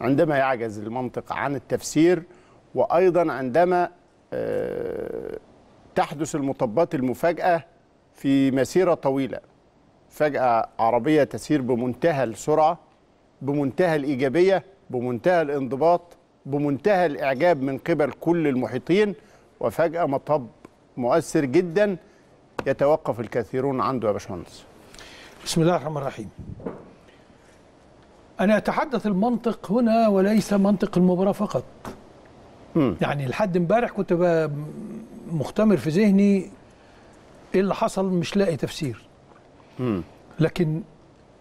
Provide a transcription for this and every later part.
عندما يعجز المنطق عن التفسير وايضا عندما آه، تحدث المطبات المفاجاه في مسيره طويله فجاه عربيه تسير بمنتهى السرعه بمنتهى الايجابيه بمنتهى الانضباط بمنتهى الاعجاب من قبل كل المحيطين وفجاه مطب مؤثر جدا يتوقف الكثيرون عنده يا باشمهندس بسم الله الرحمن الرحيم أنا أتحدث المنطق هنا وليس منطق المباراة فقط م. يعني لحد امبارح كنت مختمر في ذهني إيه اللي حصل مش لاقي تفسير م. لكن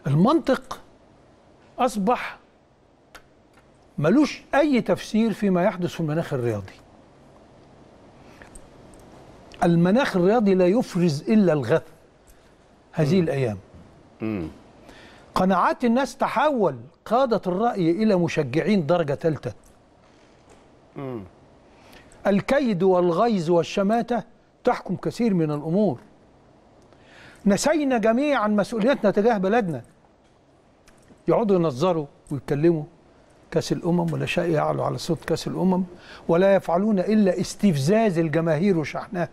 المنطق أصبح ملوش أي تفسير فيما يحدث في المناخ الرياضي المناخ الرياضي لا يفرز إلا الغث هذه م. الأيام م. قناعات الناس تحول قادة الرأي إلى مشجعين درجة ثالثة الكيد والغيظ والشماتة تحكم كثير من الأمور نسينا جميعا مسؤوليتنا تجاه بلدنا يقعدوا ينظروا ويتكلموا كاس الأمم ولا شيء يعلو على صوت كاس الأمم ولا يفعلون إلا استفزاز الجماهير وشحنها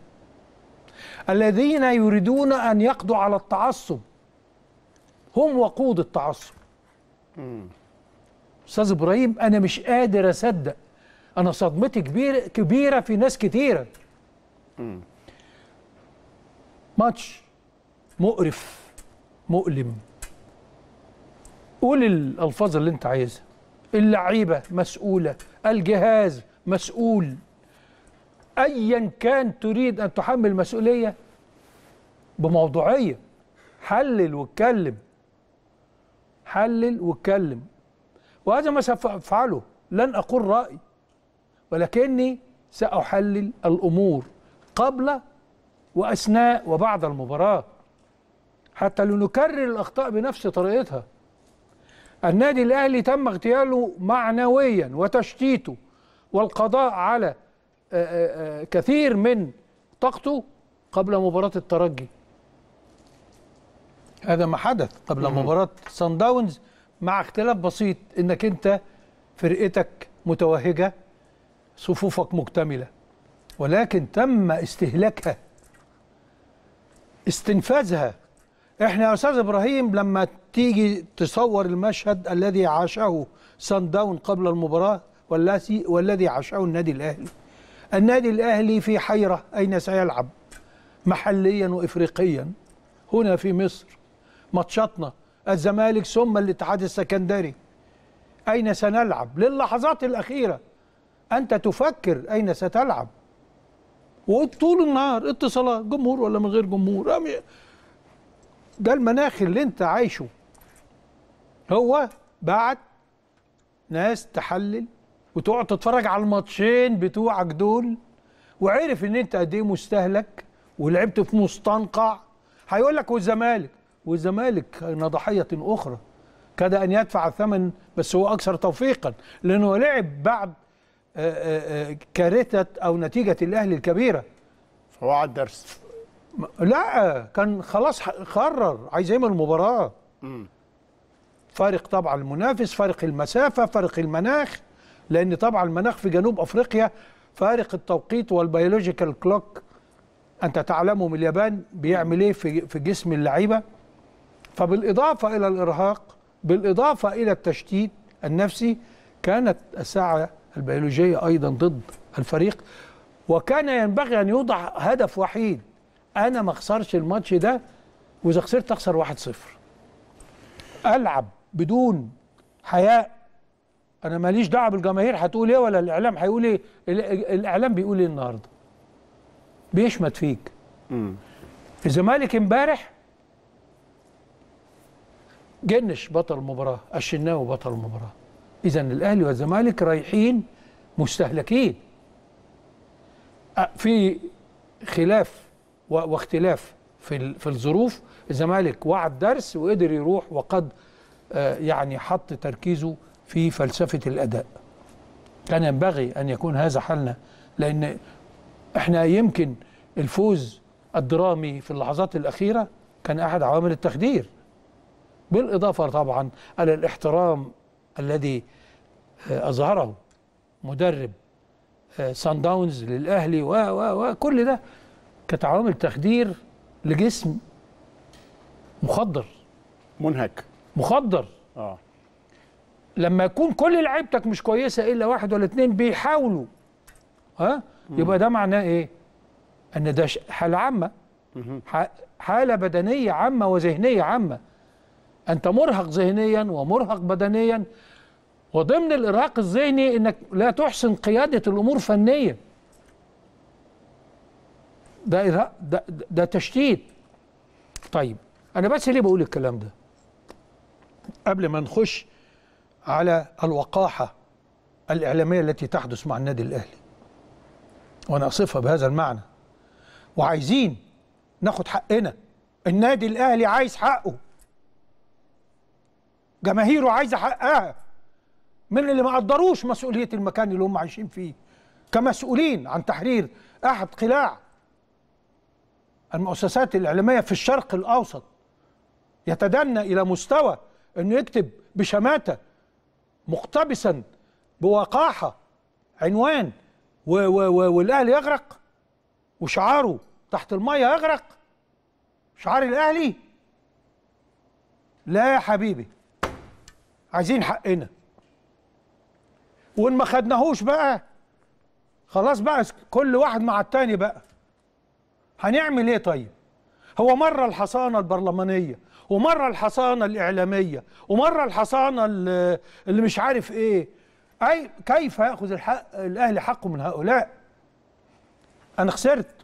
الذين يريدون أن يقضوا على التعصب هم وقود التعصب استاذ ابراهيم انا مش قادر اصدق انا صدمتي كبيره كبيره في ناس كتيره مم. ماتش مقرف مؤلم قول الالفاظ اللي انت عايزها اللعيبه مسؤوله الجهاز مسؤول ايا كان تريد ان تحمل مسؤوليه بموضوعيه حلل واتكلم حلل واتكلم وهذا ما سأفعله لن أقول رأي ولكني سأحلل الأمور قبل وأثناء وبعد المباراة حتى لنكرر الأخطاء بنفس طريقتها النادي الأهلي تم اغتياله معنويا وتشتيته والقضاء على آه، آه، آه، كثير من طاقته قبل مباراة الترجي هذا ما حدث قبل مم. مباراه سان داونز مع اختلاف بسيط انك انت فرقتك متوهجه صفوفك مكتمله ولكن تم استهلاكها استنفاذها احنا يا استاذ ابراهيم لما تيجي تصور المشهد الذي عاشه سان داون قبل المباراه والذي والذي عاشه النادي الاهلي النادي الاهلي في حيره اين سيلعب محليا وافريقيا هنا في مصر ماتشاتنا الزمالك ثم الاتحاد السكندري أين سنلعب للحظات الأخيرة أنت تفكر أين ستلعب وطول النهار اتصالات جمهور ولا من غير جمهور ده المناخ اللي انت عايشه هو بعت ناس تحلل وتقعد تتفرج على الماتشين بتوعك دول وعرف ان انت قد ايه مستهلك ولعبت في مستنقع هيقول لك والزمالك والزمالك نضحيه اخرى كاد ان يدفع الثمن بس هو اكثر توفيقا لانه لعب بعد آه، آه، آه، كارثه او نتيجه الاهلي الكبيره هو على الدرس لا كان خلاص قرر عايز يعمل مباراه فارق طبعا المنافس فارق المسافه فارق المناخ لان طبعا المناخ في جنوب افريقيا فارق التوقيت والبيولوجيكال كلوك انت تعلمه من اليابان بيعمل ايه في جسم اللعيبه فبالإضافة إلى الإرهاق بالإضافة إلى التشتيت النفسي كانت الساعة البيولوجية أيضا ضد الفريق وكان ينبغي أن يوضع هدف وحيد أنا ما أخسرش الماتش ده وإذا خسرت أخسر 1-0 ألعب بدون حياء أنا ماليش دعوة بالجماهير هتقول إيه ولا الإعلام هيقول إيه الإعلام بيقول إيه النهاردة بيشمت فيك امم الزمالك امبارح جنش بطل المباراه الشناوي بطل المباراه اذا الاهلي والزمالك رايحين مستهلكين في خلاف واختلاف في في الظروف الزمالك وعد درس وقدر يروح وقد آه، يعني حط تركيزه في فلسفه الاداء كان ينبغي ان يكون هذا حالنا لان احنا يمكن الفوز الدرامي في اللحظات الاخيره كان احد عوامل التخدير بالإضافة طبعا على الاحترام الذي آه، أظهره مدرب سان آه، داونز للأهلي و و وكل ده كانت عوامل تخدير لجسم مخدر منهك مخدر اه لما يكون كل لعيبتك مش كويسه الا واحد ولا اتنين بيحاولوا ها آه، يبقى ده معناه ايه؟ ان ده حاله عامه حاله بدنيه عامه وذهنيه عامه انت مرهق ذهنيا ومرهق بدنيا وضمن الارهاق الذهني انك لا تحسن قياده الامور فنيا ده إرهاق ده, ده تشتيت طيب انا بس ليه بقول الكلام ده قبل ما نخش على الوقاحه الاعلاميه التي تحدث مع النادي الاهلي وانا اصفها بهذا المعنى وعايزين ناخد حقنا النادي الاهلي عايز حقه جماهيره عايزه حقها من اللي ما قدروش مسؤوليه المكان اللي هم عايشين فيه كمسؤولين عن تحرير احد قلاع المؤسسات الاعلاميه في الشرق الاوسط يتدنى الى مستوى انه يكتب بشماته مقتبسا بوقاحه عنوان و و و والاهلي يغرق وشعاره تحت الميه يغرق شعار الاهلي لا يا حبيبي عايزين حقنا وان ما خدناهوش بقى خلاص بقى كل واحد مع التاني بقى هنعمل ايه طيب هو مره الحصانه البرلمانيه ومره الحصانه الاعلاميه ومره الحصانه اللي مش عارف ايه اي كيف ياخذ الحق الاهلي حقه من هؤلاء انا خسرت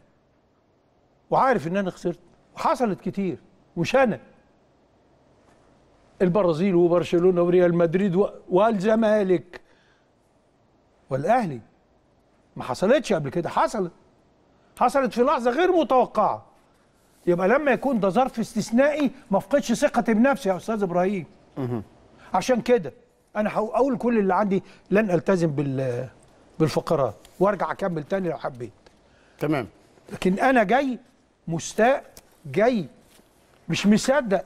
وعارف ان انا خسرت وحصلت كتير مش انا البرازيل وبرشلونه وريال مدريد والزمالك والاهلي ما حصلتش قبل كده حصلت حصلت في لحظه غير متوقعه يبقى لما يكون ده ظرف استثنائي ما افقدش ثقتي بنفسي يا استاذ ابراهيم عشان كده انا هقول كل اللي عندي لن التزم بال بالفقرات وارجع اكمل تاني لو حبيت تمام لكن انا جاي مستاء جاي مش مصدق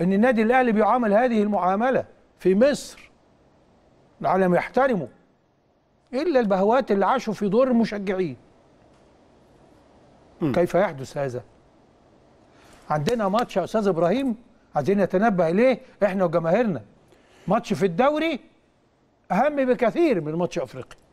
ان النادي الاهلي بيعامل هذه المعامله في مصر العالم يحترمه الا البهوات اللي عاشوا في دور المشجعين م. كيف يحدث هذا عندنا ماتش يا استاذ ابراهيم عايزين نتنبه اليه احنا وجماهيرنا ماتش في الدوري اهم بكثير من ماتش افريقيا